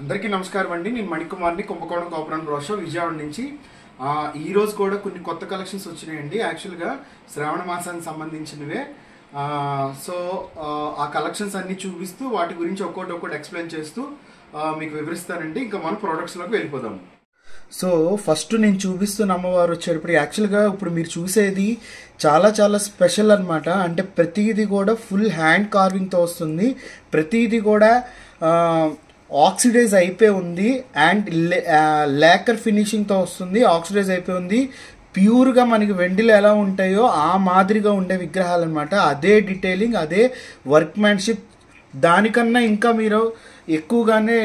అందరికీ నమస్కారం అండి నేను మణికుమార్ని కుంభకోణం కోపురం రోషో విజయవాడ నుంచి ఈ రోజు కూడా కొన్ని కొత్త కలెక్షన్స్ వచ్చినాయండి యాక్చువల్గా శ్రావణ మాసానికి సంబంధించినవే సో ఆ కలెక్షన్స్ అన్నీ చూపిస్తూ వాటి గురించి ఒక్కోటి ఒక్కోటి ఎక్స్ప్లెయిన్ చేస్తూ మీకు వివరిస్తానండి ఇంకా మనం ప్రోడక్ట్స్లోకి వెళ్ళిపోదాం సో ఫస్ట్ నేను చూపిస్తున్న అమ్మవారు వచ్చేటప్పుడు యాక్చువల్గా ఇప్పుడు మీరు చూసేది చాలా చాలా స్పెషల్ అనమాట అంటే ప్రతిదీ కూడా ఫుల్ హ్యాండ్ కార్వింగ్తో వస్తుంది ప్రతిదీ కూడా ఆక్సిడైజ్ అయిపోయి ఉంది అండ్ లేకర్ ఫినిషింగ్తో వస్తుంది ఆక్సిడైజ్ అయిపోయి ఉంది ప్యూర్గా మనకి వెండిలు ఎలా ఉంటాయో ఆ మాదిరిగా ఉండే విగ్రహాలు అనమాట అదే డీటెయిలింగ్ అదే వర్క్మ్యాన్షిప్ దానికన్నా ఇంకా మీరు ఎక్కువగానే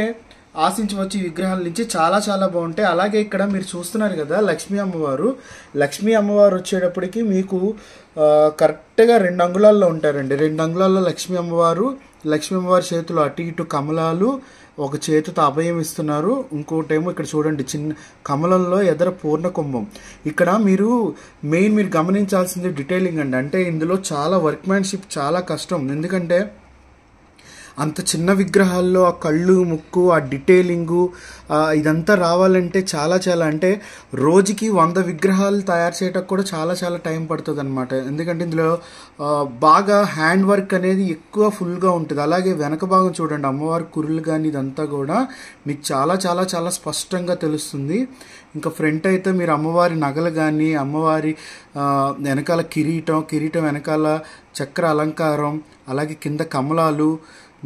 ఆశించవచ్చు ఈ విగ్రహాల నుంచి చాలా చాలా బాగుంటాయి అలాగే ఇక్కడ మీరు చూస్తున్నారు కదా లక్ష్మీ అమ్మవారు లక్ష్మీ అమ్మవారు వచ్చేటప్పటికి మీకు కరెక్ట్గా రెండు అంగుళాల్లో ఉంటారండి రెండు అంగుళాల్లో లక్ష్మీ అమ్మవారు లక్ష్మీ అమ్మవారి చేతిలో అటు ఇటు కమలాలు ఒక చేతితో అభయం ఇస్తున్నారు ఇంకోటేమో ఇక్కడ చూడండి చిన్న కమలంలో ఎదర పూర్ణ కుంభం ఇక్కడ మీరు మెయిన్ మీరు గమనించాల్సింది డీటెయిలింగ్ అండి అంటే ఇందులో చాలా వర్క్మ్యాన్షిప్ చాలా కష్టం ఎందుకంటే అంత చిన్న విగ్రహాల్లో ఆ కళ్ళు ముక్కు ఆ డిటైలింగు ఇదంతా రావాలంటే చాలా చాలా అంటే రోజుకి వంద విగ్రహాలు తయారు చేయటకు కూడా చాలా చాలా టైం పడుతుంది అనమాట ఎందుకంటే ఇందులో బాగా హ్యాండ్ వర్క్ అనేది ఎక్కువ ఫుల్గా ఉంటుంది అలాగే వెనక భాగం చూడండి అమ్మవారి కురులు కానీ ఇదంతా కూడా మీకు చాలా చాలా చాలా స్పష్టంగా తెలుస్తుంది ఇంకా ఫ్రంట్ అయితే మీరు అమ్మవారి నగలు కానీ అమ్మవారి వెనకాల కిరీటం కిరీటం వెనకాల చక్ర అలంకారం అలాగే కింద కమలాలు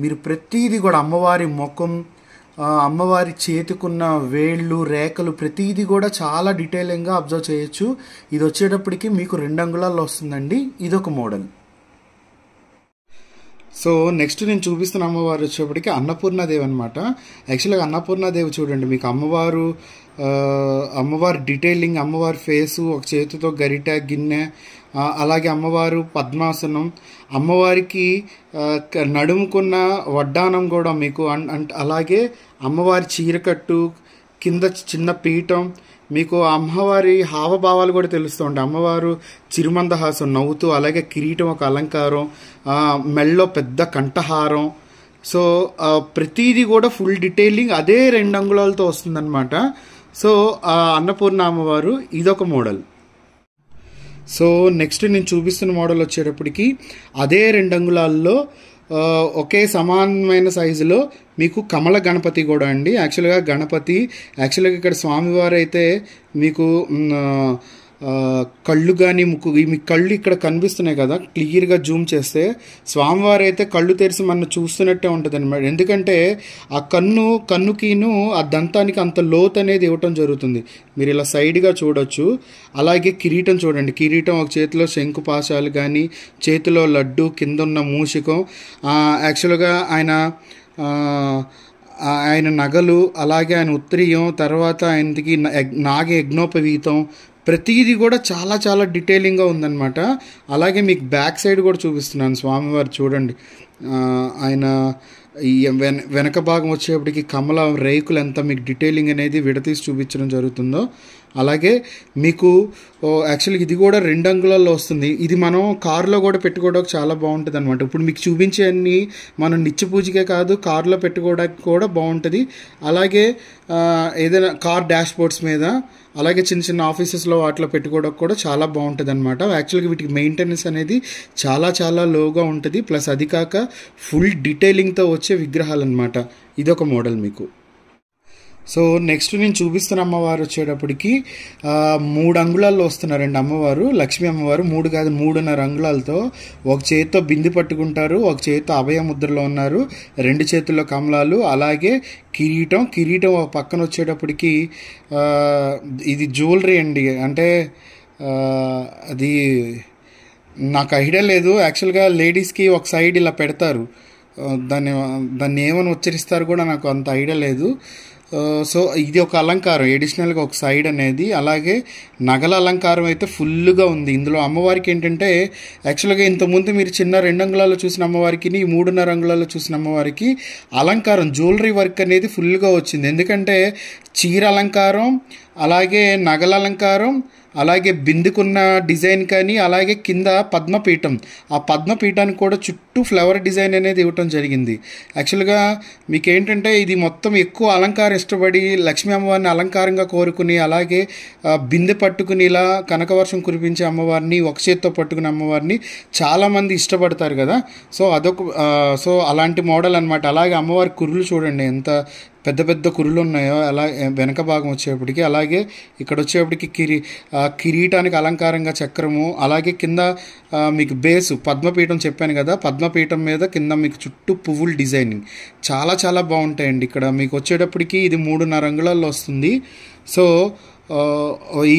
మీరు ప్రతీది కూడా అమ్మవారి ముఖం అమ్మవారి చేతికున్న వేళ్ళు రేఖలు ప్రతిదీ కూడా చాలా డీటెయిలింగ్గా అబ్జర్వ్ చేయొచ్చు ఇది వచ్చేటప్పటికి మీకు రెండు అంగుళాల్లో వస్తుందండి ఇదొక మోడల్ సో నెక్స్ట్ నేను చూపిస్తున్న అమ్మవారు వచ్చేప్పటికి అన్నపూర్ణదేవి అనమాట యాక్చువల్గా అన్నపూర్ణదేవి చూడండి మీకు అమ్మవారు అమ్మవారి డీటెయిలింగ్ అమ్మవారి ఫేసు ఒక చేతితో గరిట గిన్నె అలాగే అమ్మవారు పద్మాసనం అమ్మవారికి నడుముకున్న వడ్డానం కూడా మీకు అలాగే అమ్మవారి చీరకట్టు కింద చిన్న పీఠం మీకు అమ్మవారి హావభావాలు కూడా తెలుస్తూ ఉంటాయి అమ్మవారు చిరుమందహాసం నవ్వుతూ అలాగే కిరీటం ఒక అలంకారం మెళ్ళో పెద్ద కంఠహారం సో ప్రతిదీ కూడా ఫుల్ డీటెయిలింగ్ అదే రెండు అంగుళాలతో వస్తుందన్నమాట సో అన్నపూర్ణ అమ్మవారు ఇదొక మోడల్ సో నెక్స్ట్ నేను చూపిస్తున్న మోడల్ వచ్చేటప్పటికి అదే రెండు అంగుళాల్లో ఒకే సమానమైన సైజులో మీకు కమల గణపతి కూడా అండి యాక్చువల్గా గణపతి యాక్చువల్గా ఇక్కడ స్వామివారు అయితే మీకు కళ్ళు కానీ ముక్కు మీ కళ్ళు ఇక్కడ కనిపిస్తున్నాయి కదా క్లియర్గా జూమ్ చేస్తే స్వామివారు అయితే కళ్ళు తెరిచి మన చూస్తున్నట్టే ఉంటుంది అనమాట ఎందుకంటే ఆ కన్ను కన్నుకిను ఆ దంతానికి అంత లోత్ అనేది ఇవ్వటం జరుగుతుంది మీరు ఇలా సైడ్గా చూడొచ్చు అలాగే కిరీటం చూడండి కిరీటం ఒక చేతిలో శంకు పాశాలు కానీ చేతిలో లడ్డు కింద ఉన్న మూషికం యాక్చువల్గా ఆయన ఆయన నగలు అలాగే ఆయన ఉత్తరీయం తర్వాత ఆయనకి నాగ యజ్ఞోపవీతం ప్రతిదీ కూడా చాలా చాలా డీటెయిలింగ్గా ఉందన్నమాట అలాగే మీకు బ్యాక్ సైడ్ కూడా చూపిస్తున్నాను స్వామివారు చూడండి ఆయన వెన వెనక భాగం వచ్చేప్పటికి కమల రేకులు ఎంత మీకు డీటెయిలింగ్ అనేది విడతీసి చూపించడం జరుగుతుందో అలాగే మీకు యాక్చువల్గా ఇది కూడా రెండు అంగుళాల్లో వస్తుంది ఇది మనం కారులో కూడా పెట్టుకోవడానికి చాలా బాగుంటుంది అనమాట ఇప్పుడు మీకు చూపించే అన్ని మనం నిత్య పూజకే కాదు కారులో పెట్టుకోవడానికి కూడా బాగుంటుంది అలాగే ఏదైనా కార్ డాష్ బోర్డ్స్ మీద అలాగే చిన్న చిన్న ఆఫీసెస్లో వాటిలో పెట్టుకోవడానికి కూడా చాలా బాగుంటుంది అనమాట యాక్చువల్గా వీటికి మెయింటెనెన్స్ అనేది చాలా చాలా లోగా ఉంటుంది ప్లస్ అది కాక ఫుల్ డీటెయిలింగ్తో వచ్చే విగ్రహాలు అనమాట ఇదొక మోడల్ మీకు సో నెక్స్ట్ నేను చూపిస్తున్న అమ్మవారు వచ్చేటప్పటికి మూడు అంగుళాల్లో వస్తున్నారండి అమ్మవారు లక్ష్మీ అమ్మవారు మూడు కాదు మూడున్నర అంగుళాలతో ఒక చేతితో బింది పట్టుకుంటారు ఒక చేతితో అభయ ముద్రలో ఉన్నారు రెండు చేతుల్లో కమలాలు అలాగే కిరీటం కిరీటం ఒక పక్కన వచ్చేటప్పటికి ఇది జ్యువెలరీ అండి అంటే అది నాకు ఐడియా లేదు యాక్చువల్గా లేడీస్కి ఒక సైడ్ ఇలా పెడతారు దాన్ని దాన్ని ఏమని ఉచ్చరిస్తారు కూడా నాకు అంత ఐడియా లేదు సో ఇది ఒక అలంకారం ఎడిషనల్గా ఒక సైడ్ అనేది అలాగే నగల అలంకారం అయితే ఫుల్గా ఉంది ఇందులో అమ్మవారికి ఏంటంటే యాక్చువల్గా ఇంతకుముందు మీరు చిన్న రెండు అంగుళాలు చూసిన అమ్మవారికి మూడున్నర అంగుళాలు చూసిన అమ్మవారికి అలంకారం జ్యువెలరీ వర్క్ అనేది ఫుల్గా వచ్చింది ఎందుకంటే చీర అలంకారం అలాగే నగల అలంకారం అలాగే బిందుకున్న డిజైన్ కానీ అలాగే కింద పద్మపీఠం ఆ పద్మపీఠానికి కూడా చుట్టూ ఫ్లవర్ డిజైన్ అనేది ఇవ్వటం జరిగింది యాక్చువల్గా మీకు ఏంటంటే ఇది మొత్తం ఎక్కువ అలంకారం ఇష్టపడి లక్ష్మీ అమ్మవారిని అలంకారంగా కోరుకుని అలాగే బిందె పట్టుకుని ఇలా కనకవర్షం కురిపించే అమ్మవారిని ఒక చేత్తో పట్టుకునే అమ్మవారిని చాలామంది ఇష్టపడతారు కదా సో అదొక సో అలాంటి మోడల్ అనమాట అలాగే అమ్మవారి కురులు చూడండి ఎంత పెద్ద పెద్ద కురులు ఉన్నాయో అలా వెనక భాగం వచ్చేప్పటికి అలాగే ఇక్కడ వచ్చేప్పటికి కిరీ కిరీటానికి అలంకారంగా చక్రము అలాగే కింద మీకు బేసు పద్మపీఠం చెప్పాను కదా పద్మపీఠం మీద కింద మీకు చుట్టూ పువ్వులు డిజైనింగ్ చాలా చాలా బాగుంటాయండి ఇక్కడ మీకు వచ్చేటప్పటికి ఇది మూడున్నర నరంగులలో వస్తుంది సో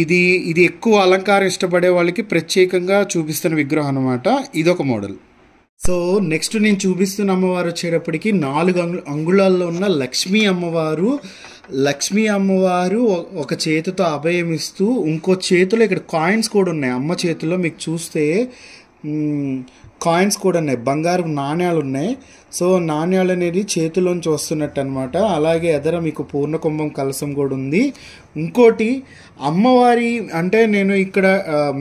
ఇది ఇది ఎక్కువ అలంకారం ఇష్టపడే వాళ్ళకి ప్రత్యేకంగా చూపిస్తున్న విగ్రహం అనమాట ఇదొక మోడల్ సో నెక్స్ట్ నేను చూపిస్తున్న అమ్మవారు వచ్చేటప్పటికి నాలుగు అంగు అంగుళాల్లో ఉన్న లక్ష్మీ అమ్మవారు లక్ష్మీ అమ్మవారు ఒక చేతితో అభయం ఇస్తూ ఇంకో చేతిలో ఇక్కడ కాయిన్స్ కూడా ఉన్నాయి అమ్మ చేతిలో మీకు చూస్తే కాయిన్స్ కూడా ఉన్నాయి బంగారు నాణ్యాలు ఉన్నాయి సో నాణ్యాలు అనేది చేతిలోంచి వస్తున్నట్టు అనమాట అలాగే ఎదర మీకు పూర్ణకుంభం కలసం కూడా ఉంది ఇంకోటి అమ్మవారి అంటే నేను ఇక్కడ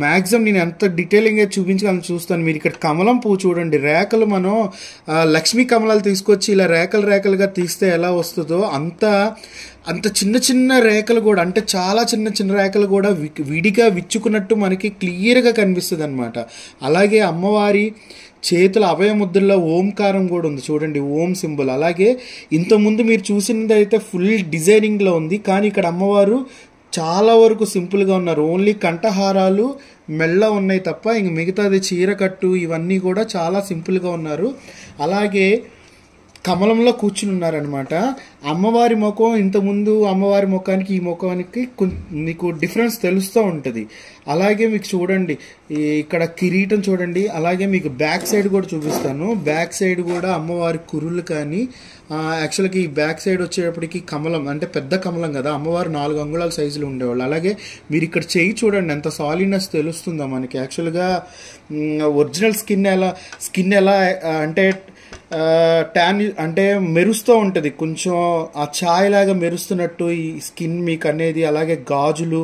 మ్యాక్సిమం నేను ఎంత డీటెయిలింగ్గా చూపించాలని చూస్తాను మీరు ఇక్కడ కమలం పువ్వు చూడండి రేఖలు మనం లక్ష్మీ కమలాలు తీసుకొచ్చి ఇలా రేఖలు రేఖలుగా తీస్తే ఎలా వస్తుందో అంత అంత చిన్న చిన్న రేఖలు కూడా అంటే చాలా చిన్న చిన్న రేఖలు కూడా విడిగా విచ్చుకున్నట్టు మనకి క్లియర్గా కనిపిస్తుంది అనమాట అలాగే అమ్మవారి చేతుల అవయముద్రలో ఓంకారం కూడా ఉంది చూడండి ఓం సింబల్ అలాగే ఇంతకుముందు మీరు చూసినది అయితే ఫుల్ డిజైనింగ్లో ఉంది కానీ ఇక్కడ అమ్మవారు చాలా వరకు సింపుల్గా ఉన్నారు ఓన్లీ కంఠహారాలు మెల్ల ఉన్నాయి తప్ప ఇంక మిగతాది చీర కట్టు ఇవన్నీ కూడా చాలా సింపుల్గా ఉన్నారు అలాగే కమలంలో కూర్చుని ఉన్నారనమాట అమ్మవారి ముఖం ఇంతకుముందు అమ్మవారి ముఖానికి ఈ ముఖానికి మీకు డిఫరెన్స్ తెలుస్తూ ఉంటుంది అలాగే మీకు చూడండి ఇక్కడ కిరీటం చూడండి అలాగే మీకు బ్యాక్ సైడ్ కూడా చూపిస్తాను బ్యాక్ సైడ్ కూడా అమ్మవారి కురులు కానీ యాక్చువల్గా ఈ బ్యాక్ సైడ్ వచ్చేటప్పటికి కమలం అంటే పెద్ద కమలం కదా అమ్మవారు నాలుగు అంగుళాల సైజులు ఉండేవాళ్ళు అలాగే మీరు ఇక్కడ చేయి చూడండి ఎంత సాలిడ్నెస్ తెలుస్తుందో మనకి యాక్చువల్గా ఒరిజినల్ స్కిన్ ఎలా స్కిన్ ఎలా అంటే ట్యాన్ అంటే మెరుస్తూ ఉంటుంది కొంచెం ఆ ఛాయ్ లాగా మెరుస్తున్నట్టు ఈ స్కిన్ మీకు అనేది అలాగే గాజులు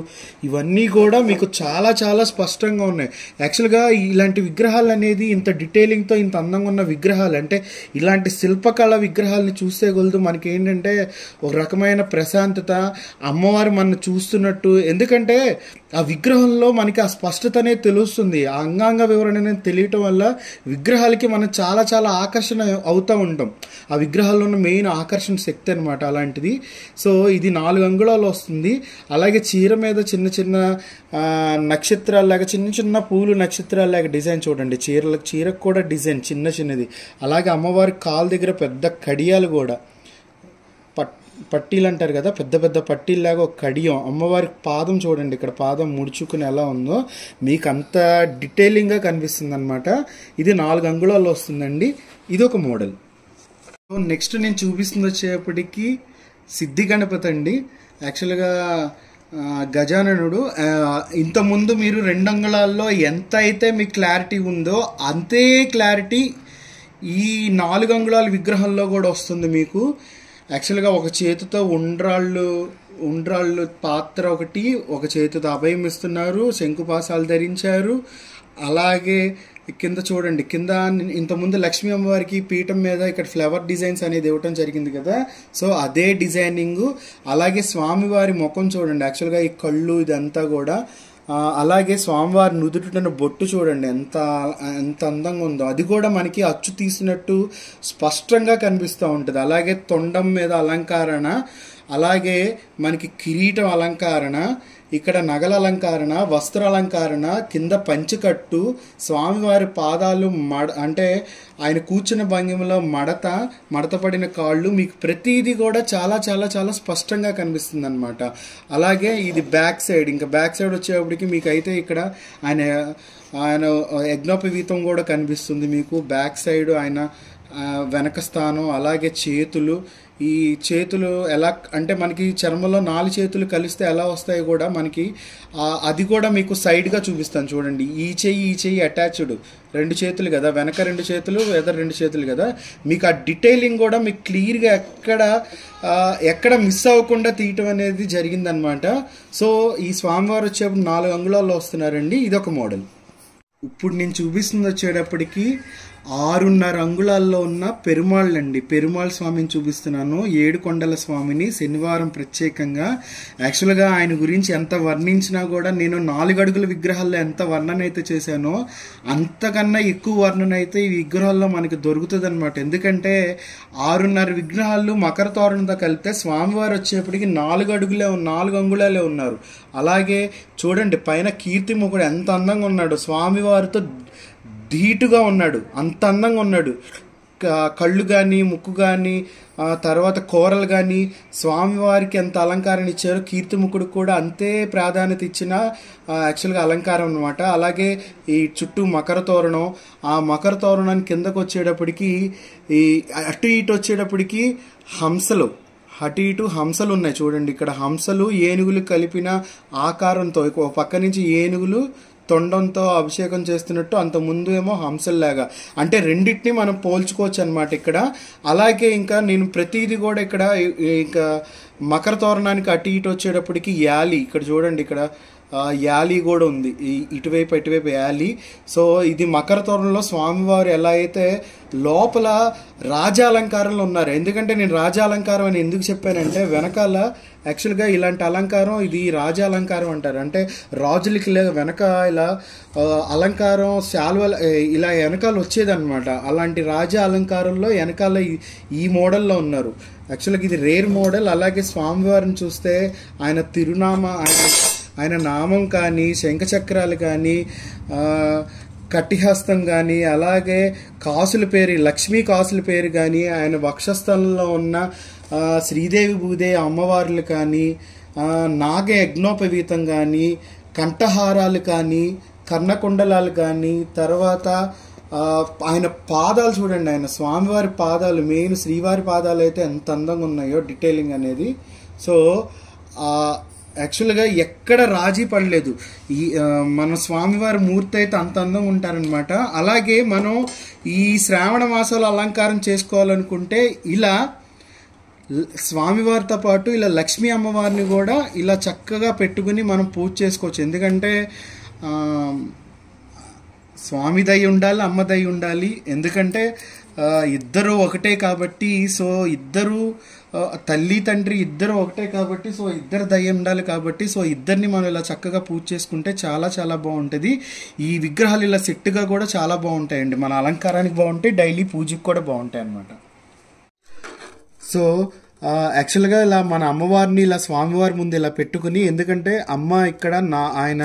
ఇవన్నీ కూడా మీకు చాలా చాలా స్పష్టంగా ఉన్నాయి యాక్చువల్గా ఇలాంటి విగ్రహాలు అనేది ఇంత డీటెయిలింగ్తో ఇంత అందంగా ఉన్న విగ్రహాలు అంటే ఇలాంటి శిల్పకళ విగ్రహాలను చూస్తే కొలదు మనకి ఏంటంటే ఒక రకమైన ప్రశాంతత అమ్మవారు మన చూస్తున్నట్టు ఎందుకంటే ఆ విగ్రహంలో మనకి ఆ స్పష్టతనే తెలుస్తుంది ఆ అంగాంగ వివరణ తెలియటం వల్ల విగ్రహాలకి మనం చాలా చాలా ఆకర్షణ అవుతూ ఉంటాం ఆ విగ్రహాల్లో ఉన్న మెయిన్ ఆకర్షణ శక్తి అనమాట అలాంటిది సో ఇది నాలుగు అంగుళాలు వస్తుంది అలాగే చీర మీద చిన్న చిన్న నక్షత్రాలు లాగా చిన్న చిన్న పూలు నక్షత్రాలు లాగా డిజైన్ చూడండి చీరలకు చీరకు కూడా డిజైన్ చిన్న చిన్నది అలాగే అమ్మవారి కాలు దగ్గర పెద్ద కడియాలు కూడా పట్టీలు అంటారు కదా పెద్ద పెద్ద పట్టీల్లాగా ఒక కడియం అమ్మవారి పాదం చూడండి ఇక్కడ పాదం ముడుచుకుని ఎలా ఉందో మీకు అంత డీటెయిలింగ్గా కనిపిస్తుంది అనమాట ఇది నాలుగు అంగుళాలు వస్తుందండి ఇది ఒక మోడల్ నెక్స్ట్ నేను చూపిస్తుంది వచ్చేపటికి సిద్ధి గణపతి అండి యాక్చువల్గా గజాననుడు ఇంతకుముందు మీరు రెండు అంగుళాల్లో ఎంత అయితే మీకు క్లారిటీ ఉందో అంతే క్లారిటీ ఈ నాలుగు అంగుళాల విగ్రహంలో కూడా వస్తుంది మీకు యాక్చువల్గా ఒక చేతితో ఉండ్రాళ్ళు ఉండ్రాళ్ళు పాత్ర ఒకటి ఒక చేతితో అభయమిస్తున్నారు శంకుపాసాలు ధరించారు అలాగే కింద చూడండి కింద ఇంతకుముందు లక్ష్మీ అమ్మవారికి పీఠం మీద ఇక్కడ ఫ్లవర్ డిజైన్స్ అనేది ఇవ్వటం జరిగింది కదా సో అదే డిజైనింగ్ అలాగే స్వామివారి ముఖం చూడండి యాక్చువల్గా ఈ కళ్ళు ఇదంతా కూడా అలాగే స్వామివారి నుదుటిన బొట్టు చూడండి ఎంత ఎంత అందంగా ఉందో అది కూడా మనకి అచ్చు తీసినట్టు స్పష్టంగా కనిపిస్తూ ఉంటుంది అలాగే తొండం మీద అలంకరణ అలాగే మనకి కిరీటం అలంకరణ ఇక్కడ నగల అలంకరణ వస్త్ర అలంకరణ కింద పంచికట్టు స్వామివారి పాదాలు మడ అంటే ఆయన కూర్చున్న భంగిమలో మడత మడతపడిన కాళ్ళు మీకు ప్రతిదీ కూడా చాలా చాలా చాలా స్పష్టంగా కనిపిస్తుంది అనమాట అలాగే ఇది బ్యాక్ సైడ్ ఇంకా బ్యాక్ సైడ్ వచ్చేటప్పటికి అయితే ఇక్కడ ఆయన ఆయన యజ్ఞోపవీతం కూడా కనిపిస్తుంది మీకు బ్యాక్ సైడ్ ఆయన వెనక స్థానం అలాగే చేతులు ఈ చేతులు ఎలా అంటే మనకి చర్మంలో నాలుగు చేతులు కలిస్తే ఎలా వస్తాయి కూడా మనకి అది కూడా మీకు సైడ్గా చూపిస్తాను చూడండి ఈ చెయ్యి ఈ చెయ్యి అటాచ్డ్ రెండు చేతులు కదా వెనక రెండు చేతులు వెదర్ రెండు చేతులు కదా మీకు ఆ డీటెయిలింగ్ కూడా మీకు క్లియర్గా ఎక్కడ ఎక్కడ మిస్ అవ్వకుండా తీయటం అనేది జరిగిందనమాట సో ఈ స్వామివారు వచ్చేప్పుడు నాలుగు అంగుళాల్లో వస్తున్నారండి ఇదొక మోడల్ ఇప్పుడు నేను చూపిస్తుంది వచ్చేటప్పటికి ఆరున్నర అంగుళాల్లో ఉన్న పెరుమాళ్ళు అండి పెరుమాళ్ స్వామిని చూపిస్తున్నాను ఏడుకొండల స్వామిని శనివారం ప్రత్యేకంగా యాక్చువల్గా ఆయన గురించి ఎంత వర్ణించినా కూడా నేను నాలుగు అడుగుల విగ్రహాల్లో ఎంత వర్ణన అయితే చేశానో అంతకన్నా ఎక్కువ వర్ణన అయితే ఈ విగ్రహాల్లో మనకి దొరుకుతుంది ఎందుకంటే ఆరున్నర విగ్రహాలు మకర తోరణంతో కలిపితే స్వామివారు వచ్చేప్పటికి నాలుగు అడుగులే నాలుగు అంగుళాలే ఉన్నారు అలాగే చూడండి పైన కీర్తిముఖుడు ఎంత అందంగా ఉన్నాడు స్వామివారితో ధీటుగా ఉన్నాడు అంత అందంగా ఉన్నాడు కళ్ళు కానీ ముక్కు కానీ తర్వాత కూరలు కానీ స్వామివారికి ఎంత అలంకారం ఇచ్చారో కీర్తిముఖుడు కూడా అంతే ప్రాధాన్యత ఇచ్చిన యాక్చువల్గా అలంకారం అనమాట అలాగే ఈ చుట్టూ మకర తోరణం ఆ మకర తోరణాన్ని కిందకు వచ్చేటప్పటికి ఈ అటు ఇటు వచ్చేటప్పటికి హంసలు అటు ఇటు హంసలు ఉన్నాయి చూడండి ఇక్కడ హంసలు ఏనుగులు కలిపిన ఆకారంతో ఒక పక్క నుంచి ఏనుగులు తొండంతో అభిషేకం చేస్తున్నట్టు అంత ముందు ఏమో హంసల్లాగా అంటే రెండింటిని మనం పోల్చుకోవచ్చు అనమాట ఇక్కడ అలాగే ఇంకా నేను ప్రతిదీ కూడా ఇక్కడ ఇంకా మకర తోరణానికి అటు ఇటు వచ్చేటప్పటికి యాలి ఇక్కడ చూడండి ఇక్కడ యాలీ కూడా ఉంది ఇటువైపు ఇటువైపు యాలీ సో ఇది మకర తోరణంలో స్వామివారు ఎలా అయితే లోపల రాజాలంకారంలో ఉన్నారు ఎందుకంటే నేను రాజాలంకారం అని ఎందుకు చెప్పానంటే వెనకాల యాక్చువల్గా ఇలాంటి అలంకారం ఇది రాజ అలంకారం అంటారు అంటే రాజులకి లేదా వెనక ఇలా అలంకారం శాల్వ ఇలా వెనకాల వచ్చేదన్నమాట అలాంటి రాజా అలంకారంలో వెనకాల ఈ మోడల్లో ఉన్నారు యాక్చువల్గా ఇది రేర్ మోడల్ అలాగే స్వామివారిని చూస్తే ఆయన తిరునామా ఆయన ఆయన నామం కానీ శంఖచక్రాలు కానీ కట్టిహస్తం కానీ అలాగే కాసుల పేరు లక్ష్మీ కాసుల పేరు కానీ ఆయన వక్షస్థలంలో ఉన్న శ్రీదేవి భూదేవి అమ్మవార్లు కానీ నాగ యజ్ఞోపవీతం కానీ కంఠహారాలు కానీ కర్ణకుండలాలు కానీ తర్వాత ఆయన పాదాలు చూడండి ఆయన స్వామివారి పాదాలు మెయిన్ శ్రీవారి పాదాలు అయితే ఎంత అందంగా ఉన్నాయో డీటెయిలింగ్ అనేది సో యాక్చువల్గా ఎక్కడ రాజీ పడలేదు ఈ మన స్వామివారి మూర్తి అయితే అంత అందంగా ఉంటారనమాట అలాగే మనం ఈ శ్రావణ మాసంలో అలంకారం చేసుకోవాలనుకుంటే ఇలా స్వామివారితో పాటు ఇలా లక్ష్మీ అమ్మవారిని కూడా ఇలా చక్కగా పెట్టుకుని మనం పూజ చేసుకోవచ్చు ఎందుకంటే స్వామి దయ ఉండాలి అమ్మ దయ ఉండాలి ఎందుకంటే ఇద్దరు ఒకటే కాబట్టి సో ఇద్దరు తల్లి తండ్రి ఇద్దరు ఒకటే కాబట్టి సో ఇద్దరు దయ ఉండాలి కాబట్టి సో ఇద్దరిని మనం ఇలా చక్కగా పూజ చేసుకుంటే చాలా చాలా బాగుంటుంది ఈ విగ్రహాలు ఇలా సెట్గా కూడా చాలా బాగుంటాయండి మన అలంకారానికి బాగుంటాయి డైలీ పూజకి కూడా బాగుంటాయి అన్నమాట సో యాక్చువల్గా ఇలా మన అమ్మవారిని ఇలా స్వామివారి ముందు ఇలా పెట్టుకుని ఎందుకంటే అమ్మ ఇక్కడ నా ఆయన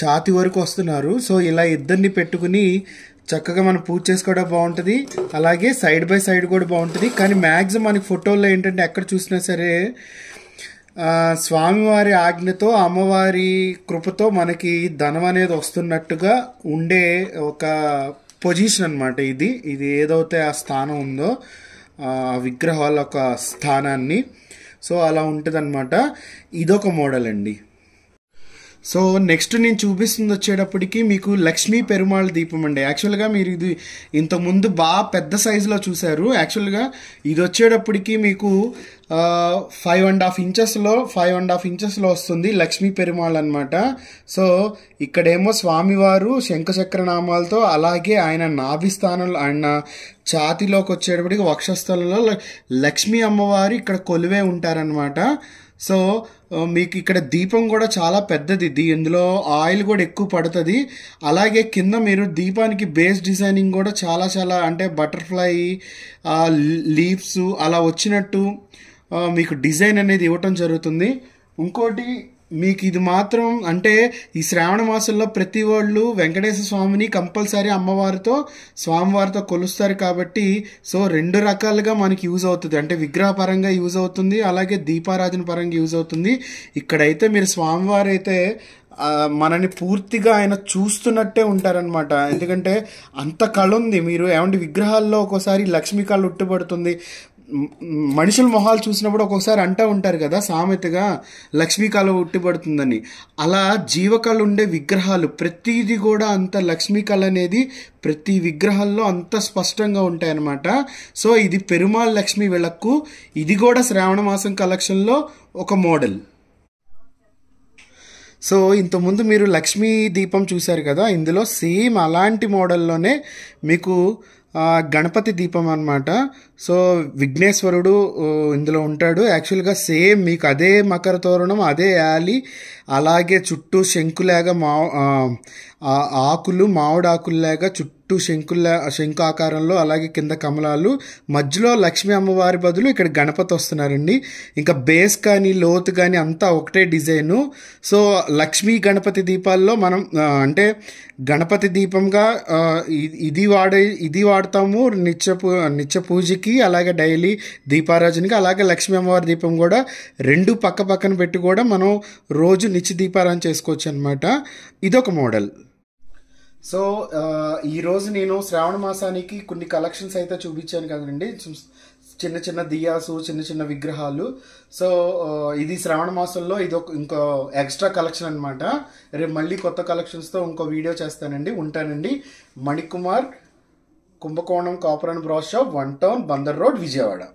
ఛాతి వరకు వస్తున్నారు సో ఇలా ఇద్దరిని పెట్టుకుని చక్కగా మనం పూజ చేసుకోవడం బాగుంటుంది అలాగే సైడ్ బై సైడ్ కూడా బాగుంటుంది కానీ మ్యాక్సిమం మనకి ఫోటోల్లో ఏంటంటే ఎక్కడ చూసినా సరే స్వామివారి ఆజ్ఞతో అమ్మవారి కృపతో మనకి ధనం అనేది వస్తున్నట్టుగా ఉండే ఒక పొజిషన్ అనమాట ఇది ఇది ఏదైతే ఆ స్థానం ఉందో విగ్రహాల ఒక స్థానాన్ని సో అలా అనమాట ఇదొక మోడల్ అండి సో నెక్స్ట్ నేను చూపిస్తుంది వచ్చేటప్పటికి మీకు లక్ష్మీ పెరుమాళ్ దీపం అండి యాక్చువల్గా మీరు ఇది ఇంతకుముందు బాగా పెద్ద సైజులో చూశారు యాక్చువల్గా ఇది వచ్చేటప్పటికి మీకు ఫైవ్ అండ్ హాఫ్ ఇంచెస్లో ఫైవ్ అండ్ హాఫ్ ఇంచెస్లో వస్తుంది లక్ష్మీ పెరుమాళ్ అనమాట సో ఇక్కడేమో స్వామివారు శంఖచక్ర నామాలతో అలాగే ఆయన నాభిస్థానంలో ఆయన ఛాతిలోకి వచ్చేటప్పటికి వక్షస్థలంలో లక్ష్మీ అమ్మవారు ఇక్కడ కొలువే ఉంటారనమాట సో మీకు ఇక్కడ దీపం కూడా చాలా పెద్దది ఇది ఇందులో ఆయిల్ కూడా ఎక్కువ పడుతుంది అలాగే కింద మీరు దీపానికి బేస్ డిజైనింగ్ కూడా చాలా చాలా అంటే బటర్ఫ్లై లీవ్స్ అలా వచ్చినట్టు మీకు డిజైన్ అనేది ఇవ్వటం జరుగుతుంది ఇంకోటి మీకు ఇది మాత్రం అంటే ఈ శ్రావణ మాసంలో ప్రతి వాళ్ళు వెంకటేశ్వర స్వామిని కంపల్సరీ అమ్మవారితో స్వామివారితో కొలుస్తారు కాబట్టి సో రెండు రకాలుగా మనకి యూజ్ అవుతుంది అంటే విగ్రహ పరంగా యూజ్ అవుతుంది అలాగే దీపారాధన పరంగా యూజ్ అవుతుంది ఇక్కడైతే మీరు స్వామివారు అయితే మనని పూర్తిగా ఆయన చూస్తున్నట్టే ఉంటారనమాట ఎందుకంటే అంత కళ ఉంది మీరు ఏమంటే విగ్రహాల్లో ఒక్కోసారి లక్ష్మీ కళ్ళు ఉట్టుపడుతుంది మనుషుల మొహాలు చూసినప్పుడు ఒక్కొక్కసారి అంటూ ఉంటారు కదా సామెతగా లక్ష్మీ కళ ఉట్టిపడుతుందని అలా జీవకళ ఉండే విగ్రహాలు ప్రతిదీ కూడా అంత లక్ష్మీ కళ అనేది ప్రతి విగ్రహాల్లో అంత స్పష్టంగా ఉంటాయన్నమాట సో ఇది పెరుమాళ్ లక్ష్మీ విళక్కు ఇది కూడా శ్రావణ మాసం కలెక్షన్లో ఒక మోడల్ సో ఇంతకుముందు మీరు లక్ష్మీ దీపం చూశారు కదా ఇందులో సేమ్ అలాంటి మోడల్లోనే మీకు గణపతి దీపం అనమాట సో విఘ్నేశ్వరుడు ఇందులో ఉంటాడు యాక్చువల్గా సేమ్ మీకు అదే మకర తోరణం అదే యాలి అలాగే చుట్టూ శంకులాగా మా ఆ ఆకులు మామిడి ఆకుల్లాగా చుట్టూ శంకుల్లా శంకు ఆకారంలో అలాగే కింద కమలాలు మధ్యలో లక్ష్మీ అమ్మవారి బదులు ఇక్కడ గణపతి వస్తున్నారండి ఇంకా బేస్ కానీ లోతు కానీ అంతా ఒకటే డిజైను సో లక్ష్మీ గణపతి దీపాల్లో మనం అంటే గణపతి దీపంగా ఇది వాడే ఇది వాడతాము నిత్య పూ నిత్య పూజకి అలాగే డైలీ దీపారాజనకి అలాగే లక్ష్మీ అమ్మవారి దీపం కూడా రెండు పక్క పక్కన పెట్టి కూడా మనం రోజు నిత్య దీపారాధన చేసుకోవచ్చు అనమాట ఇదొక మోడల్ సో ఈరోజు నేను శ్రావణ మాసానికి కొన్ని కలెక్షన్స్ అయితే చూపించాను కదండి చిన్న చిన్న దియాసు చిన్న చిన్న విగ్రహాలు సో ఇది శ్రావణ మాసంలో ఇది ఒక ఇంకో ఎక్స్ట్రా కలెక్షన్ అనమాట రేపు మళ్ళీ కొత్త కలెక్షన్స్తో ఇంకో వీడియో చేస్తానండి ఉంటానండి మణికుమార్ కుంభకోణం కాపురాన్ brass shop one town Bandar road Vijayawada